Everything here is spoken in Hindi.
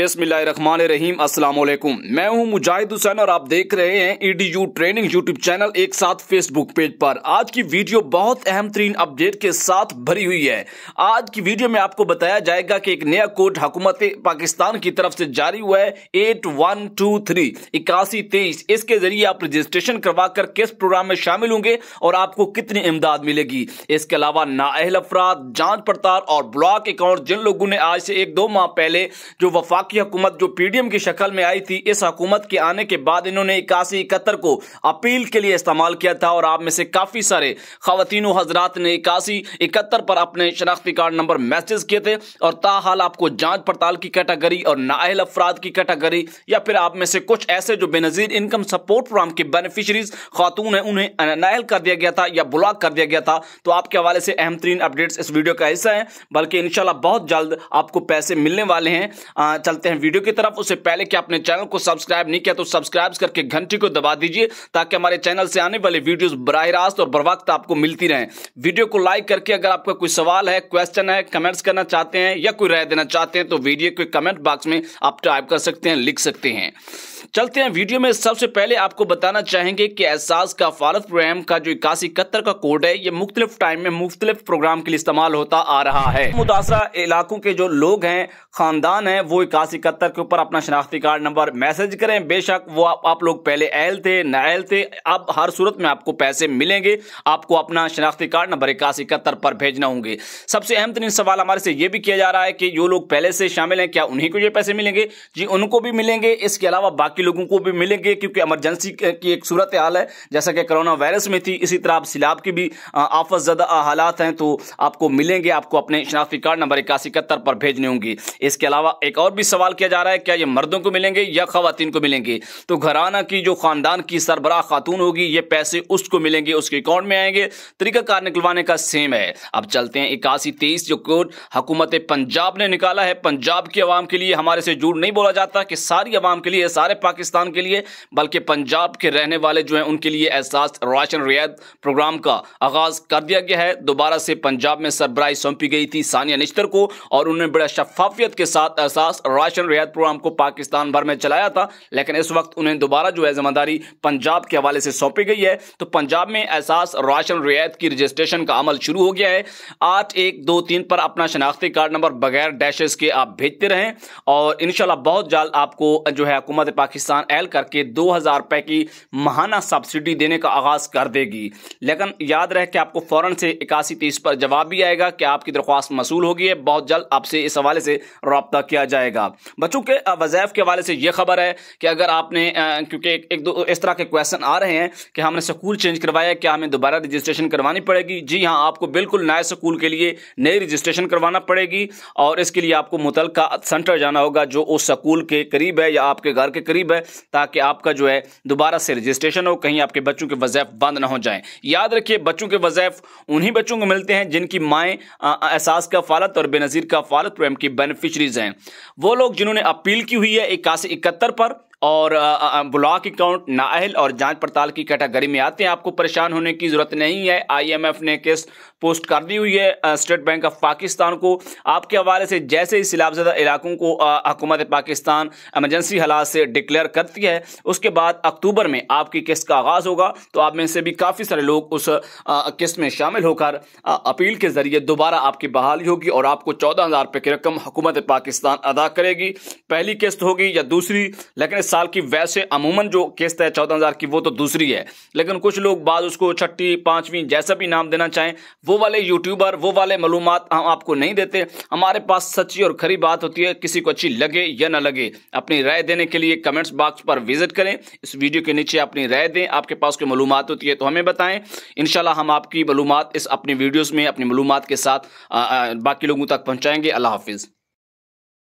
रहीम अस्सलाम वालेकुम मैं हूं मुजाहिद हुसैन और आप देख रहे हैं ईडीयू ट्रेनिंग यूट्यूब चैनल एक साथ फेसबुक पेज पर आज की वीडियो बहुत अहम तरीन अपडेट के साथ भरी हुई है आज की वीडियो में आपको बताया जाएगा कि एक नया कोड हुकूमत पाकिस्तान की तरफ से जारी हुआ है एट वन टू थ्री इक्यासी तेईस इसके जरिए आप रजिस्ट्रेशन करवा कर किस प्रोग्राम में शामिल होंगे और आपको कितनी इमदाद मिलेगी इसके अलावा नाअहल अफराद जांच पड़ताल और ब्लॉक अकाउंट जिन लोगों ने आज से एक दो माह पहले जो वफा वफाकी हुकूमत जो पीडीएम की शक्ल में आई थी इस हुकूमत के आने के बाद इन्होंने इक्यासी इकहत्तर को अपील के लिए इस्तेमाल किया था और आप में से काफ़ी सारे खातिन हजरात ने इक्यासी इकहत्तर पर अपने शनाख्ती कार्ड नंबर मैसेज किए थे और ताहाल आपको जाँच पड़ताल की कैटागरी और नाहल अफराद की कैटागरी या फिर आप में से कुछ ऐसे जो बेनजीर इनकम सपोर्ट प्रोग्राम के बेनिफिशरीज खातून है उन्हें नाहल कर दिया गया था या ब्लॉक कर दिया गया था तो आपके हवाले से अहम तरीन अपडेट्स इस वीडियो का हिस्सा है बल्कि इनशाला बहुत जल्द आपको पैसे मिलने वाले हैं चल चलते हैं वीडियो की तरफ उससे पहले कि आपने चैनल को सब्सक्राइब नहीं किया तो सब्सक्राइब करके घंटी को दबा दीजिए ताकि हमारे चैनल से आने वाले वीडियो बरह रास्त और बर्वक्त आपको मिलती रहे वीडियो को लाइक करके अगर आपका कोई सवाल है क्वेश्चन है कमेंट्स करना चाहते हैं या कोई राय देना चाहते हैं तो वीडियो के कमेंट बॉक्स में आप टाइप कर सकते हैं लिख सकते हैं चलते हैं वीडियो में सबसे पहले आपको बताना चाहेंगे कि एहसास का फालत प्रोग्राम का जो इक्यासी इकहत्तर का कोड है ये मुख्तलिफ टाइम में मुख्तलिफ प्रोग्राम के लिए इस्तेमाल होता आ रहा है मुतासरा इलाकों के जो लोग हैं खानदान हैं वो इक्का पचास इकहत्तर के ऊपर अपना शनाख्ती कार्ड नंबर मैसेज करें बेशक वो आप, आप लोग पहले अहल थे नायल थे अब हर सूरत में आपको पैसे मिलेंगे आपको अपना शनाख्ती कार्ड नंबर इक्यासी इकहत्तर पर भेजना होंगे सबसे अहम तरीन सवाल हमारे से ये भी किया जा रहा है कि जो लोग पहले से शामिल हैं क्या उन्हीं को ये पैसे मिलेंगे जी उनको भी मिलेंगे इसके अलावा बाकी लोगों को भी मिलेंगे क्योंकि एमरजेंसी की एक सूरत हाल है जैसा कि कोरोना वायरस में थी इसी तरह आप सिलाब की भी आफत ज्यादा हालात हैं तो आपको मिलेंगे आपको अपने शनाख्ती कार्ड नंबर इक्यासी इकहत्तर पर भेजने होंगे इसके अलावा एक और भी सवाल किया जा रहा है क्या ये मर्दों को मिलेंगे या खातन को मिलेंगे तो घराना की जो खानदान की सरबरा खातून होगी ये पैसे उसको मिलेंगे उसके अकाउंट में आएंगे तरीकाकार निकलवाने का सेम है अब चलते हैं इक्यासी तेईस जो कोड हुकूमत पंजाब ने निकाला है पंजाब की आवाम के लिए हमारे से जूड़ नहीं बोला जाता कि सारी आवाम के लिए सारे पाकिस्तान के लिए बल्कि पंजाब के रहने वाले जो हैं उनके लिए एहसास राशन रियायत प्रोग्राम का आगाज कर दिया गया है दोबारा से पंजाब में सरबराई सौंपी गई थी सानिया निश्तर को और उन्होंने बड़ा शफाफियत के साथ एहसास राशन रियायत प्रोग्राम को पाकिस्तान भर में चलाया था लेकिन इस वक्त उन्हें दोबारा जो है जिम्मेदारी पंजाब के हवाले से सौंपी गई है तो पंजाब में एहसास राशन रियायत की रजिस्ट्रेशन का अमल शुरू हो गया है आठ एक दो तीन पर अपना शनाख्ती कार्ड नंबर बगैर डैशेस के आप भेजते रहें और इनशाला बहुत जल्द आपको जो है हुकूमत पाकिस्तान एल करके दो हज़ार रुपए की महाना सब्सिडी देने का आगाज़ कर देगी लेकिन याद रहे कि आपको फ़ौरन से इक्यासी तीस पर जवाब भी आएगा कि आपकी दरख्वास्त मसूल होगी बहुत जल्द आपसे इस हवाले से रबता किया जाएगा बच्चों के वजैफ के हवाले से यह खबर है कि अगर आपने क्योंकि एक दो इस तरह के क्वेश्चन आ रहे हैं कि हमने स्कूल चेंज करवाया क्या हमें दोबारा रजिस्ट्रेशन करवानी पड़ेगी जी हाँ आपको बिल्कुल नए स्कूल के लिए नई रजिस्ट्रेशन करवाना पड़ेगी और इसके लिए आपको मुतल सेंटर जाना होगा जो उस स्कूल के करीब है या आपके घर के करीब है ताकि आपका जो है दोबारा से रजिस्ट्रेशन हो कहीं आपके बच्चों के वजैफ बंद ना हो जाए याद रखिए बच्चों के वजैफ उन्हीं बच्चों को मिलते हैं जिनकी माएँ एहसास का फालत और बेनज़ीर का फालत प्रोग्राम की बेनिफिशरीज हैं वो लोग लोग जिन्होंने अपील की हुई है इक्यासी इकहत्तर पर और ब्लॉक अकाउंट नाअहल और जांच पड़ताल की कैटेगरी में आते हैं आपको परेशान होने की ज़रूरत नहीं है आईएमएफ ने केस पोस्ट कर दी हुई है स्टेट बैंक ऑफ पाकिस्तान को आपके हवाले से जैसे ही सिलाबजदा इलाकों को हुकूमत पाकिस्तान एमरजेंसी हालात से डिक्लेयर करती है उसके बाद अक्टूबर में आपकी केस का आगाज़ होगा तो आप में से भी काफ़ी सारे लोग उस केस में शामिल होकर अपील के ज़रिए दोबारा आपकी बहाली होगी और आपको चौदह हज़ार रुपये की रकम हुकूमत पाकिस्तान अदा करेगी पहली किस्त होगी या दूसरी लेकिन साल की वैसे अमूमन जो किस्त है चौदह हज़ार की वो तो दूसरी है लेकिन कुछ लोग बाद उसको छठी पाँचवीं जैसा भी नाम देना चाहें वो वाले यूट्यूबर वो वाले मालूम हम आपको नहीं देते हमारे पास सच्ची और खरी बात होती है किसी को अच्छी लगे या ना लगे अपनी राय देने के लिए कमेंट्स बॉक्स पर विजिट करें इस वीडियो के नीचे अपनी राय दें आपके पास कोई मालूम होती है तो हमें बताएं इन हम आपकी मालूम इस अपनी वीडियोज़ में अपनी मालूम के साथ बाकी लोगों तक पहुँचाएंगे अल्लाह हाफिज़